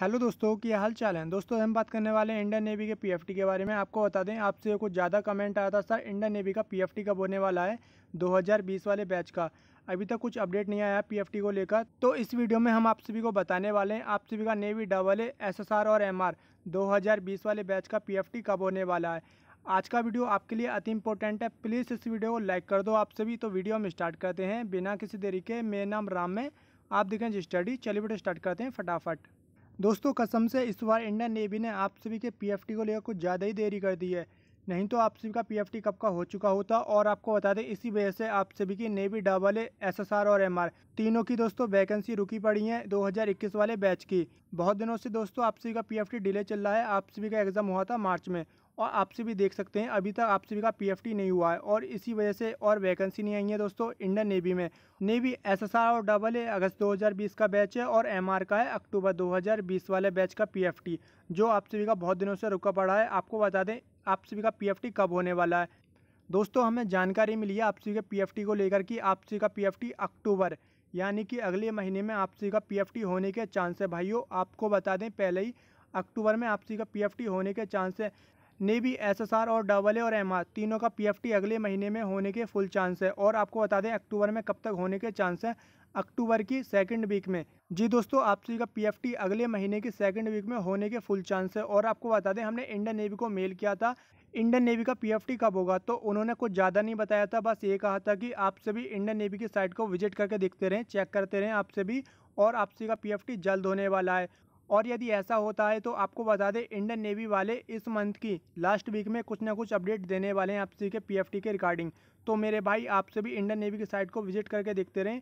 hello दोस्तों क्या हाल चाल है दोस्तों हम बात करने वाले हैं इंडियन नेवी के पीएफटी के बारे में आपको बता दें आपसे कुछ ज़्यादा कमेंट आया था सर इंडियन नेवी का पीएफटी कब होने वाला है 2020 वाले बैच का अभी तक कुछ अपडेट नहीं आया पीएफटी को लेकर तो इस वीडियो में हम आप सभी को बताने वाले हैं आप सभी का नेवी डबल ए आर और एम आर वाले बैच का पी कब होने वाला है आज का वीडियो आपके लिए अति इम्पोर्टेंट है प्लीज़ इस वीडियो को लाइक कर दो आप सभी तो वीडियो हम स्टार्ट करते हैं बिना किसी तरीके मेरा नाम राम में आप देखें स्टडी चलिए वीडियो स्टार्ट करते हैं फटाफट दोस्तों कसम से इस बार इंडियन नेवी ने आप सभी के पीएफटी को लेकर कुछ ज़्यादा ही देरी कर दी है नहीं तो आप सभी का पीएफटी कब का हो चुका होता और आपको बता दें इसी वजह से आप सभी की नेवी डबल ए एसएसआर और एमआर तीनों की दोस्तों वैकेंसी रुकी पड़ी है 2021 वाले बैच की बहुत दिनों से दोस्तों आप सभी का पी डिले चल रहा है आप सभी का एग्जाम हुआ था मार्च में और आपसी भी देख सकते हैं अभी तक आप सभी का पीएफटी नहीं हुआ है और इसी वजह से और वैकेंसी नहीं आई है दोस्तों इंडियन नेवी में नेवी एसएसआर और डबल ए अगस्त 2020 का बैच है और एमआर का है अक्टूबर 2020 वाले बैच का पीएफटी जो आप सभी का बहुत दिनों से रुका पड़ा है आपको बता दें आप सभी का पी कब होने वाला है दोस्तों हमें जानकारी मिली है आपसी के पी को लेकर कि आपसी का पी अक्टूबर यानी कि अगले महीने में आपसी का पी होने के चांस है भाइयों आपको बता दें पहले ही अक्टूबर में आपसी का पी होने के चांस है नेवी एसएसआर और डबल ए और एम तीनों का पीएफटी अगले महीने में होने के फुल चांस है और आपको बता दें अक्टूबर में कब तक होने के चांस हैं अक्टूबर की सेकंड वीक में जी दोस्तों आप सभी का पीएफटी अगले महीने की सेकंड वीक में होने के फुल चांस है और आपको बता दें हमने इंडियन नेवी को मेल किया था इंडियन नेवी का पीएफटी कब होगा तो उन्होंने कुछ ज़्यादा नहीं बताया था बस ये कहा था कि आप सभी इंडियन नेवी की साइट को विजिट करके देखते रहें चेक करते रहें आपसे भी और आपसी का पीएफटी जल्द होने वाला है और यदि ऐसा होता है तो आपको बता दें इंडियन नेवी वाले इस मंथ की लास्ट वीक में कुछ ना कुछ अपडेट देने वाले हैं आपसी के पीएफटी के रिकॉर्डिंग तो मेरे भाई आपसे भी इंडियन नेवी की साइट को विजिट करके देखते रहें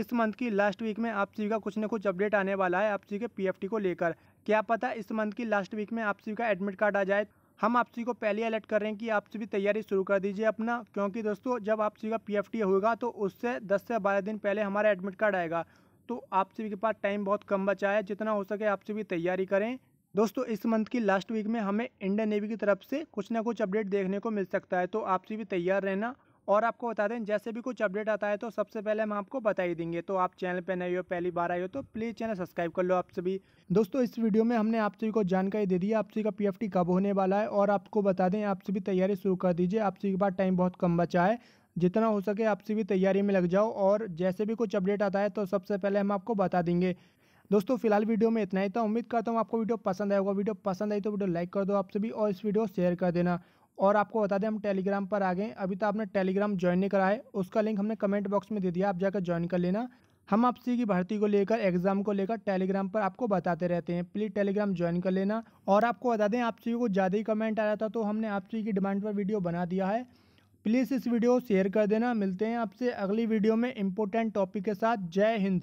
इस मंथ की लास्ट वीक में आपसी का कुछ ना कुछ अपडेट आने वाला है आपसी के पी को लेकर क्या पता इस मंथ की लास्ट वीक में आपसी का एडमिट कार्ड आ जाए हम आपसी को पहले अलर्ट कर रहे हैं कि आपसी भी तैयारी शुरू कर दीजिए अपना क्योंकि दोस्तों जब आपसी का पी होगा तो उससे 10 से 12 दिन पहले हमारा एडमिट कार्ड आएगा दोस्तों आप सभी के पास टाइम बहुत कम बचा है जितना हो सके आप सभी तैयारी करें दोस्तों इस मंथ की लास्ट वीक में हमें इंडियन नेवी की तरफ से कुछ ना कुछ अपडेट देखने को मिल सकता है तो आप सभी तैयार रहना और आपको बता दें जैसे भी कुछ अपडेट आता है तो सबसे पहले हम आपको बता ही देंगे तो आप चैनल पर नए हो पहली बार आए हो तो प्लीज़ चैनल सब्सक्राइब कर लो आप सभी दोस्तों इस वीडियो में हमने आप सभी को जानकारी दे दी है आप सभी का पीएफटी कब होने वाला है और आपको बता दें आप सभी तैयारी शुरू कर दीजिए आप सभी के पास टाइम बहुत कम बचा है जितना हो सके आपसी भी तैयारी में लग जाओ और जैसे भी कुछ अपडेट आता है तो सबसे पहले हम आपको बता देंगे दोस्तों फिलहाल वीडियो में इतना ही था उम्मीद करता हूँ आपको वीडियो पसंद आएगा वीडियो पसंद आई तो वीडियो लाइक कर दो आपसे भी और इस वीडियो शेयर कर देना और आपको बता दें हम टेलीग्राम पर आ गए अभी तो आपने टेलीग्राम ज्वाइन नहीं करा है उसका लिंक हमने कमेंट बॉक्स में दे दिया आप जाकर ज्वाइन कर लेना हम आपसी की भर्ती को लेकर एग्जाम को लेकर टेलीग्राम पर आपको बताते रहते हैं प्लीज़ टेलीग्राम ज्वाइन कर लेना और आपको बता दें आपसी को ज़्यादा ही कमेंट आया था तो हमने आपसी की डिमांड पर वीडियो बना दिया है प्लीज़ इस वीडियो को शेयर कर देना मिलते हैं आपसे अगली वीडियो में इंपॉर्टेंट टॉपिक के साथ जय हिंद